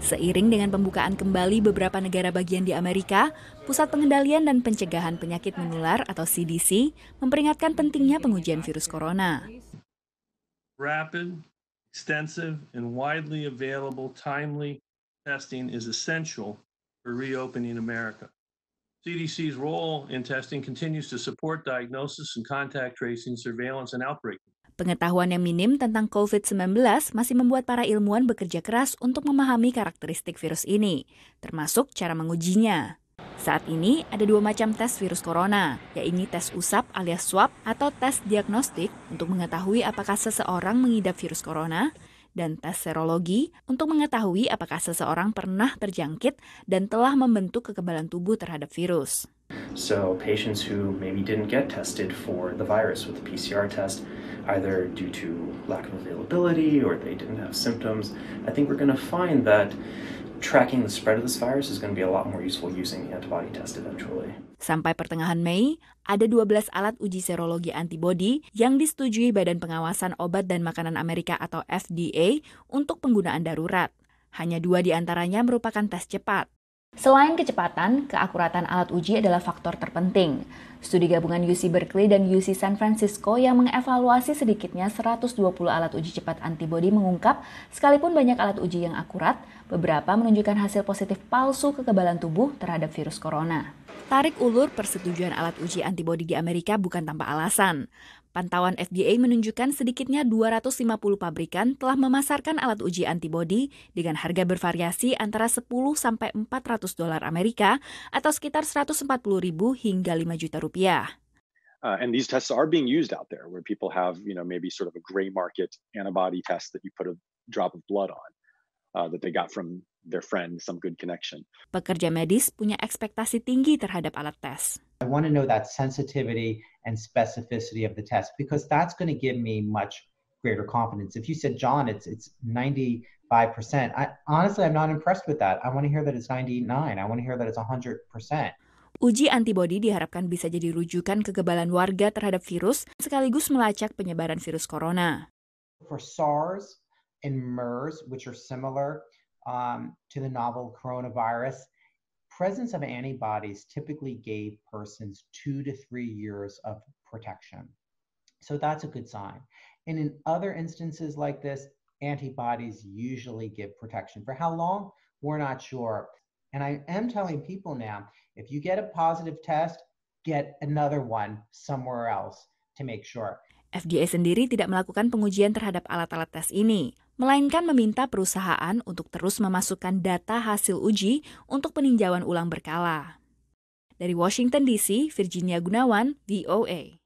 Seiring dengan pembukaan kembali beberapa negara bagian di Amerika, Pusat Pengendalian dan Pencegahan Penyakit Menular atau CDC memperingatkan pentingnya pengujian virus corona. Rapid, extensive, and widely available timely testing is essential for reopening America. CDC's role in testing continues to support diagnosis and contact tracing, surveillance, and outbreak. Pengetahuan yang minim tentang COVID-19 masih membuat para ilmuwan bekerja keras untuk memahami karakteristik virus ini, termasuk cara mengujinya. Saat ini ada dua macam tes virus corona, yaitu tes usap alias swab atau tes diagnostik untuk mengetahui apakah seseorang mengidap virus corona dan tes serologi untuk mengetahui apakah seseorang pernah terjangkit dan telah membentuk kekebalan tubuh terhadap virus. So patients who maybe didn't get tested for the virus with the PCR test, either due to lack of availability or they didn't have symptoms, I think we're going to find that tracking the spread of this virus is going to be a lot more useful using the antibody test eventually. Sampai pertengahan Mei, ada 12 alat uji serologi antibodi yang disetujui Badan Pengawasan Obat dan Makanan Amerika atau FDA untuk penggunaan darurat. Hanya dua di antaranya merupakan tes cepat. Selain kecepatan, keakuratan alat uji adalah faktor terpenting. Studi gabungan UC Berkeley dan UC San Francisco yang mengevaluasi sedikitnya 120 alat uji cepat antibodi mengungkap, sekalipun banyak alat uji yang akurat, beberapa menunjukkan hasil positif palsu kekebalan tubuh terhadap virus corona. Tarik ulur persetujuan alat uji antibodi di Amerika bukan tanpa alasan. Pantauan FDA menunjukkan sedikitnya 250 pabrikan telah memasarkan alat uji antibodi dengan harga bervariasi antara 10 sampai 400 dolar Amerika atau sekitar 140 ribu hingga 5 juta rupiah. Uh, and these tests are being used out there where people have, you know, maybe sort of a gray market antibody test that you put a drop of blood on uh, that they got from their friend, some good connection. Pekerja medis punya ekspektasi tinggi terhadap alat tes. I want to know that sensitivity and specificity of the test because that's going to give me much greater confidence. If you said, John, it's it's 95%, I honestly I'm not impressed with that. I want to hear that it's 99. I want to hear that it's 100%. Uji antibodi diharapkan bisa jadi rujukan kekebalan warga terhadap virus sekaligus melacak penyebaran virus corona. For SARS, and MERS, which are similar um, to the novel coronavirus, presence of antibodies typically gave persons two to three years of protection. So that's a good sign. And in other instances like this, antibodies usually give protection. For how long? We're not sure. And I am telling people now if you get a positive test, get another one somewhere else to make sure. FDA sendiri tidak melakukan pengujian terhadap alat-alat tes ini. melainkan meminta perusahaan untuk terus memasukkan data hasil uji untuk peninjauan ulang berkala. Dari Washington DC, Virginia Gunawan, VOA.